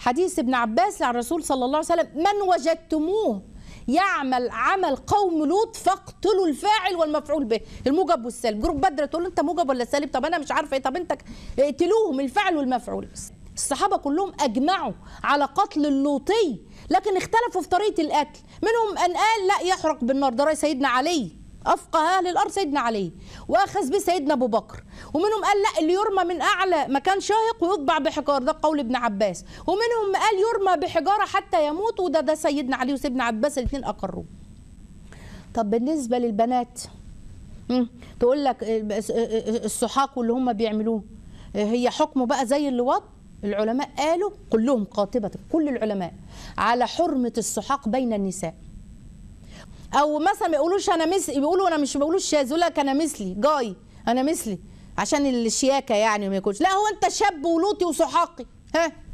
حديث ابن عباس عن الرسول صلى الله عليه وسلم من وجدتموه يعمل عمل قوم لوط فاقتلوا الفاعل والمفعول به الموجب والسالب جروب بدر تقول انت موجب ولا سالب طب انا مش عارفه ايه طب انت اقتلوهم الفاعل والمفعول الصحابه كلهم اجمعوا على قتل اللوطي لكن اختلفوا في طريقه القتل منهم ان قال لا يحرق بالنار ده راي سيدنا علي افقه اهل الارض سيدنا علي واخذ به سيدنا ابو بكر ومنهم قال لا اللي يرمى من اعلى مكان شاهق ويطبع بحجار ده قول ابن عباس ومنهم قال يرمى بحجاره حتى يموت وده ده سيدنا علي وسيدنا عباس الاثنين اقروا طب بالنسبه للبنات تقول لك السحاق واللي هم بيعملوه هي حكمه بقى زي اللي وط العلماء قالوا كلهم قاطبه كل العلماء على حرمه السحاق بين النساء او مثلا ما يقولوش انا مثلي بيقولوا انا مش بقولوش شاذ يقول لك انا مثلي جاي انا مثلي عشان الشياكه يعني وما يكونش لا هو انت شاب ولوطي وسحاقي ها